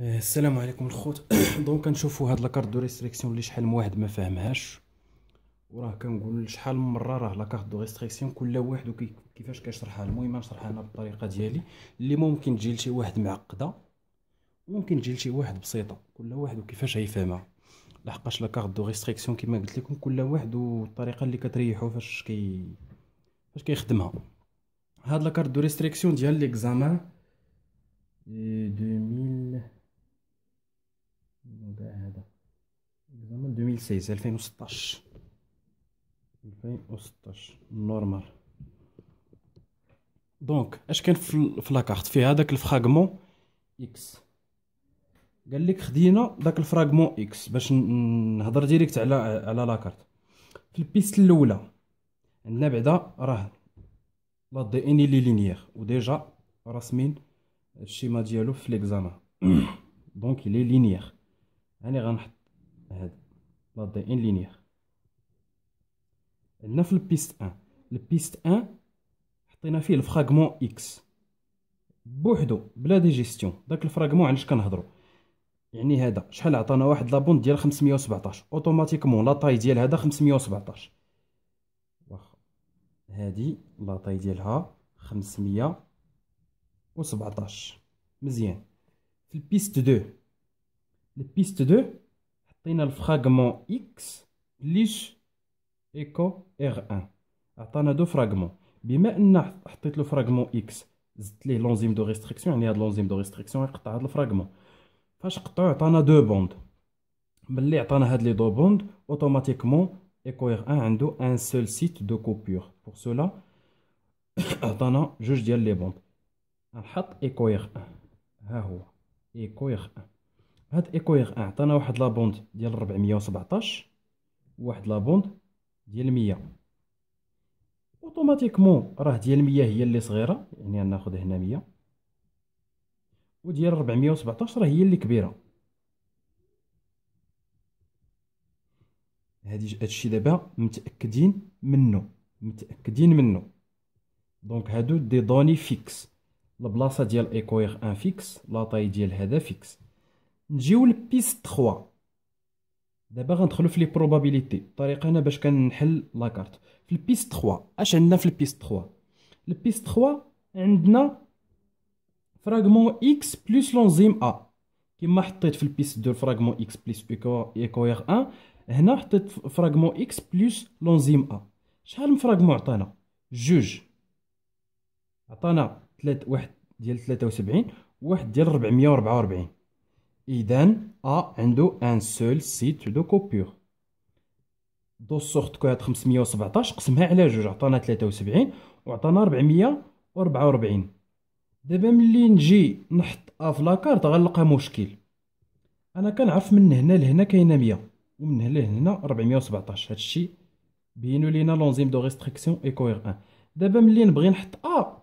آه، السلام عليكم الخوت دونك كنشوفوا هاد لاكارت دو ريستريكسيون اللي شحال من واحد ما فاهمهاش وراه كنقول شحال من مره راه لاكارت دو ريستريكسيون كل واحد كيفاش كيشرحها المهم نشرحها انا بالطريقه ديالي اللي ممكن تجي لشي واحد معقده ممكن تجي لشي واحد بسيطه كل واحد وكيفاش غيفهمها لحقاش لاكارت دو ريستريكسيون كما قلت لكم كل واحد والطريقه اللي كتريحو فاش كي فاش كيخدمها هاد لاكارت دو ريستريكسيون ديال ليكزامان 2000 آه، زعما 2016 2016 نورمال دونك اش كان في لاكارت فيها داك الفراغمون اكس قال لك خدينا داك الفراغمون اكس باش نهضر ديريكت على على لاكارت في البيست الاولى عندنا بعدا راه لا دي اني لي لينيير وديجا رسمين الشيما ديالو في ليكزامان دونك لي لينيير هاني غنحط هذا لا دي ان لينير عندنا في البيست 1 البيست 1 حطينا فيه الفراغمون اكس بوحدو بلا دي جيستيون داك الفراغمون علاش كنهضروا يعني هذا شحال عطانا واحد لابون ديال 517 اوتوماتيكمون لا طاي ديال هذا 517 واخا هذه لا طاي ديالها 517 مزيان في البيست 2 البيست 2 عطينا الفراغمون اكس ليش ايكو ار أن عطانا دو فراغمون بما ان حطيت له فراغمون اكس زدت ليه لونزيم دو ريستريكسيون يعني هاد لونزيم دو ريستريكسيون يقطع هاد الفراغمون فاش قطعو عطانا دو بوند ملي عطانا هاد لي دو بوند اوتوماتيكمون ايكو ار أن عندو ان سول سيت دو كوبور بور سولا عطانا جوج ديال لي بوند نحط ايكو ار أن ها هو ايكو ار أن هاد ايكوير 1 عطانا واحد لابوند ديال 417 وواحد لابوند ديال 100 اوتوماتيكمون راه ديال 100 هي اللي صغيره يعني ناخذ هنا 100 وديال 417 راه هي اللي كبيره هادي هادشي دابا متاكدين منه متاكدين منه دونك هادو دي دوني فيكس البلاصه ديال ايكوير ان فيكس لا طاي ديال هذا فيكس نجيو للبيس 3 دابا غندخلو في لي بروبابيليتي الطريقه هنا باش كنحل لاكارت في البيس 3 اش عندنا في البيس 3 البيس 3 عندنا فراغمون اكس بلس لونزيم ا كما حطيت في البيس 2 فراغمون اكس بلس ايكوير 1 هنا حطيت فراغمون اكس بلس لونزيم ا شحال من فراغمون عطانا جوج عطانا 3 واحد ديال 73 واحد ديال 444 إذن أ عنده أن سول سيت دو كوبور دو سوغ كو هاد 517 قسمها على جوج عطانا ربعة وعطانا ربعين دابا ملي نجي نحط أ في لاكارت غنلقى مشكل أنا كنعرف من هنا لهنا كاينة و ومن هنا لهنا 417 هادشي بينو لينا لونزيم دو ريستريكسيون ايكوير أن دابا ملي نبغي نحط أ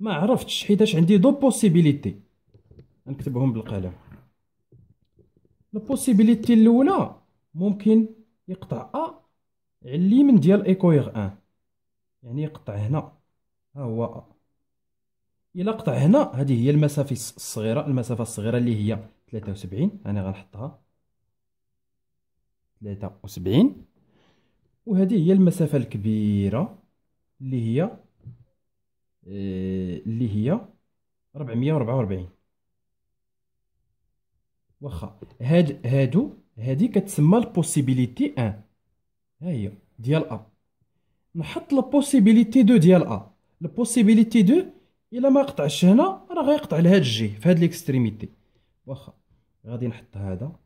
ما عرفتش حيتاش عندي دو بوسيبيليتي نكتبهم بالقلم البوسيبيليتي الاولى ممكن يقطع ا على عليمن ديال ايكوير 1 يعني يقطع هنا ها هو ا الا قطع هنا هذه هي المسافه الصغيره المسافه الصغيره اللي هي 73 انا غنحطها 73 وهذه هي المسافه الكبيره اللي هي آه، اللي هي 444 واخا هاد هادو هادي كتسمى البوسيبيليتي ان ها هي ديال ا نحط البوسيبيليتي دو ديال ا البوسيبيليتي دو الا ما قطعش هنا راه غيقطع لهاد الجهه في هاد ليكستريميتي واخا غادي نحط هذا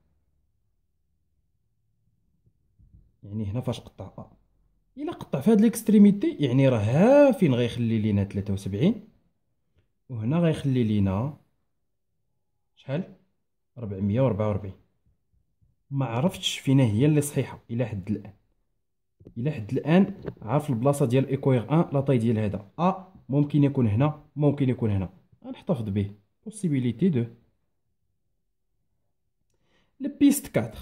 يعني هنا فاش قطع ا الا قطع في هاد ليكستريميتي يعني راه ها فين غيخلي لينا 73 وهنا غيخلي لينا شحال 444 ما عرفتش فينا هي اللي صحيحه الى حد الان الى حد الان عارف البلاصه ديال ايكوير 1 لاطاي ديال هذا ا آه ممكن يكون هنا ممكن يكون هنا غنحتفظ به بوسيبيليتي دو البيست 4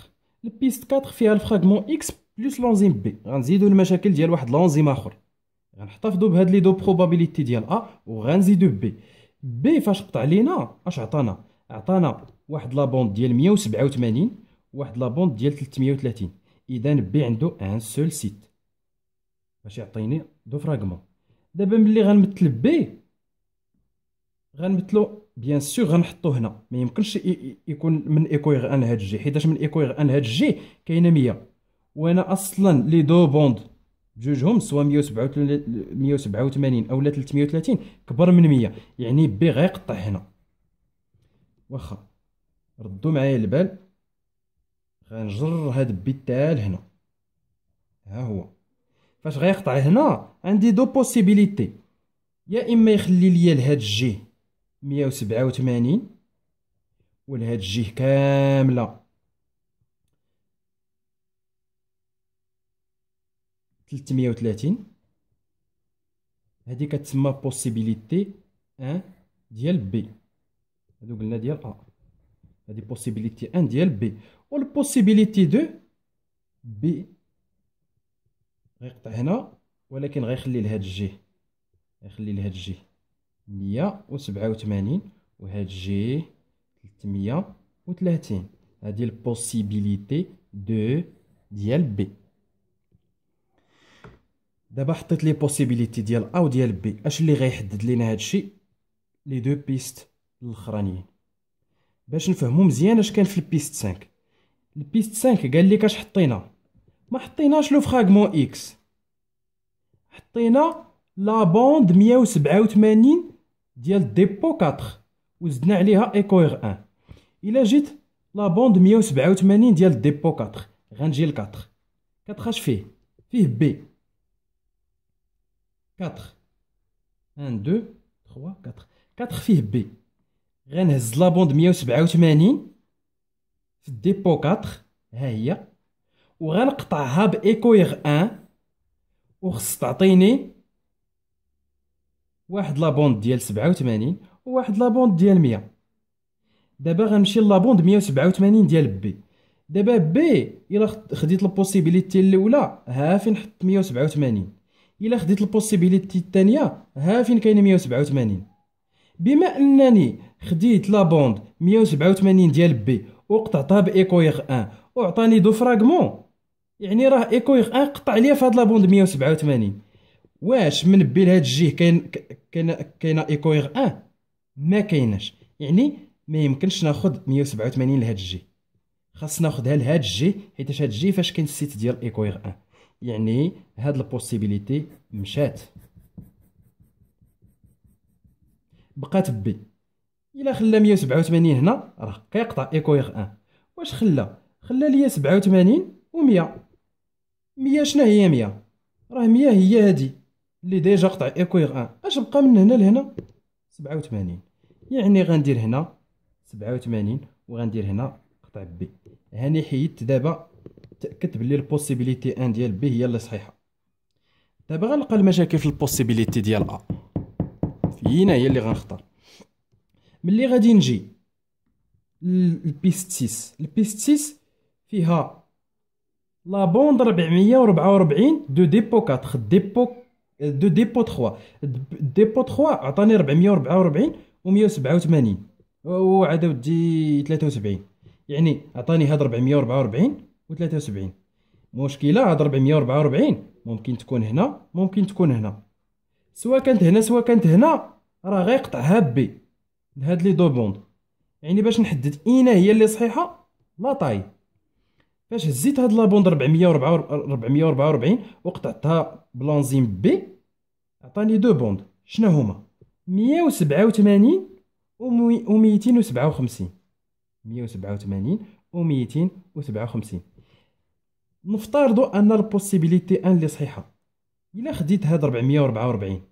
البيست 4 فيها الفراغمون اكس بلس لونزيم بي غنزيدو المشاكل ديال واحد لونزيم اخر غنحتفظو بهاد لي دو بروبابيليتي ديال ا وغنزيدو بي بي فاش قطع لينا اش عطانا عطانا واحد لابوند ديال 187 واحد لابوند ديال 330 اذا بي عنده ان سول سيت باش يعطيني دو فراغمون دابا ملي غنمثل بي غنمثلو بيان سور غنحطو هنا ما يمكنش يكون من ايكويغ ان هاد جي حيتاش من ايكويغ ان هاد جي كاينه 100 وانا اصلا لي دو بوند بجوجهم سواء 187 اولا 330 كبر من 100 يعني بي غيقطع هنا واخا ردوا معايا البال غنجر هاد بيتال تاع لهنا ها هو فاش غيقطع هنا عندي دو بوسيبيليتي يا اما يخلي ليا لهاد الجهه 187 ولهاد الجهه كامله تلتمية وتلاتين هادي كتسمى بوسيبيليتي ان ديال بي هادو قلنا ديال ا هذه بوسيبيليتي 1 ديال بي والبوسيبيليتي 2 بي غيقطع هنا ولكن غيخلي لهاد الجي غيخلي لهاد الجي 187 وهاد الجي 330 هذه البوسيبيليتي 2 ديال بي دابا حطيت لي بوسيبيليتي ديال ا وديال بي اش اللي غيحدد لينا هادشي لي دو بيست الاخرانيين باش نفهمو مزيان اش كان في البيست 5 البيست 5 قال لك اش حطينا ما حطيناش لو فراغمون اكس حطينا لا بوند 187 ديال ديبو 4 وزدنا عليها ايكوير 1 الا جيت لا بوند 187 ديال ديبو 4 غنجي ل 4 4 اش فيه فيه بي 4 1 2 3 4 4 فيه بي غنهز لابوند 187 في الديبو 4 ها هي وغنقطعها بايكويغ 1 وخص تعطيني واحد لابوند ديال 87 وواحد لابوند ديال 100 دابا غنمشي لابوند 187 ديال بي دابا بي الا خديت البوسيبيليتي الاولى ها فين حط 187 الا خديت البوسيبيليتي الثانيه ها فين كاين 187 بما انني خديت لا بوند 187 ديال بي وقطعتها بايكويغ 1 وعطاني دو فراغمون يعني راه ايكويغ 1 قطع ليا فهاد لا بوند 187 واش من بي لهاد الجهه كاين كاين كاين ايكويغ 1 ما كايناش يعني ما يمكنش ناخذ 187 لهاد الجهه خاص ناخذها لهاد الجهه حيت هاد الجهه فاش كاين السيت ديال ايكويغ 1 يعني هاد البوسيبيليتي مشات بقات بي الا خلى 187 هنا راه كيقطع ايكويغ 1 واش خلى خلى ليا 87 و100 100 شنو هي 100 راه 100 هي هادي اللي ديجا قطع ايكويغ 1 اش بقى من هنا لهنا 87 يعني غندير هنا 87 وغندير هنا قطع بي هاني حيدت دابا تاكدت بلي البوسيبيليتي ان ديال بي هي اللي صحيحه دابا غنلقى المشاكل في البوسيبيليتي ديال ا فينا هي اللي غنختار ملي غادي نجي البيست 6 البيست 6 فيها لا بوند 444 دو ديبو 4 ديبو دو ديبو 3 ديبو 3 عطاني 444 و 187 وعاد ودي 73 يعني عطاني هاد 444 و 73 مشكله هاد 444 ممكن تكون هنا ممكن تكون هنا سواء كانت هنا سواء كانت هنا راه غيقطعها بي لهاد لي دو بوند يعني باش نحدد اين هي اللي صحيحه لا طاي فاش هزيت هاد لا بوند 444 وقطعتها بلانزيم بي عطاني دو بوند شنو هما 187 و 257 187 و 257 نفترضوا ان البوسيبيليتي ان اللي صحيحه الا خديت هاد 444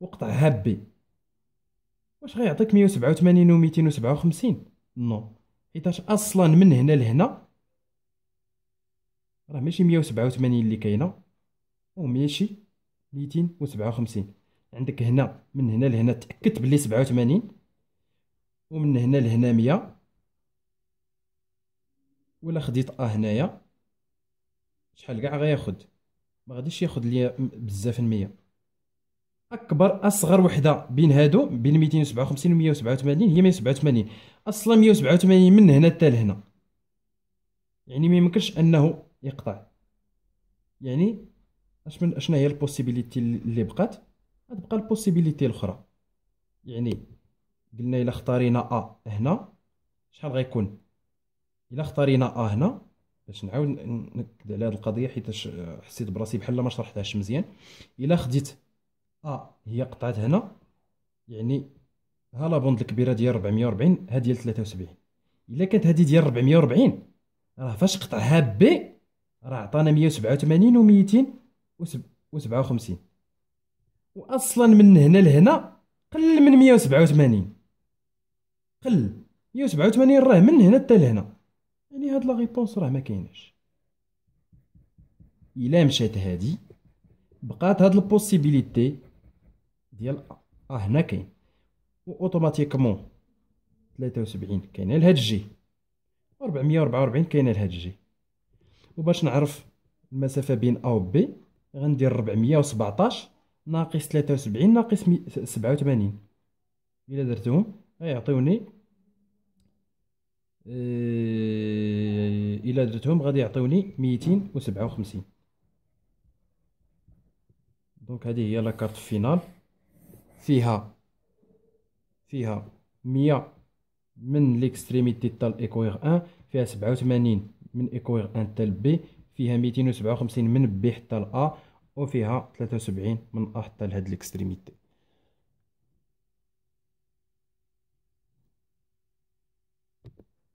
وقطعها بي واش غيعطيك 187 و 257 نو حيتاش اصلا من هنا لهنا راه ماشي 187 اللي كاينه وماشي 257 عندك هنا من هنا لهنا تاكد بلي 87 ومن هنا لهنا 100 ولا خديت ا آه هنايا شحال كاع غياخد ما غاديش ياخد ليا بزاف المية اكبر اصغر وحده بين هادو بين 257 و 187 هي 187 اصلا 187 من هنا حتى لهنا يعني ما يمكنش انه يقطع يعني اش من اشنا هي البوسيبيليتي اللي بقات غتبقى البوسيبيليتي الاخرى يعني قلنا الا اختارينا ا هنا شحال غيكون الا اختارينا ا هنا باش نعاود ناكد على هذه القضيه حيت حسيت براسي بحال ما شرحتهاش مزيان الا خديت ا آه. هي قطعت هنا يعني ها لابوند الكبيره ديال 440 ها ديال 73 الا كانت هادي ديال 440 راه فاش قطعها بي راه عطانا 187 و 257 واصلا من هنا لهنا قل من 187 قل 187 راه من هنا حتى لهنا يعني هاد لا ريبونس راه ما كايناش الا مشات هادي بقات هاد البوسيبيليتي ديال آه،, اه هنا كاين اوتوماتيكمون 73 كاينه لهاد الجي و 444 كاينه لهاد الجي وباش نعرف المسافه بين ا و بي غندير 417 ناقص 73 ناقص 87 الا درتهم غيعطيوني آه، الا درتهم غادي يعطيوني 257 دونك هذه هي لا كارت فينال فيها فيها مية من ليكستريميتي تال ايكوير ان فيها سبعة وثمانين من ايكوير ان تال بي فيها ميتين وسبعة وخمسين من بي حتى ل ا وفيها ثلاثة وسبعين من ا حتى لهاد ليكستريميتي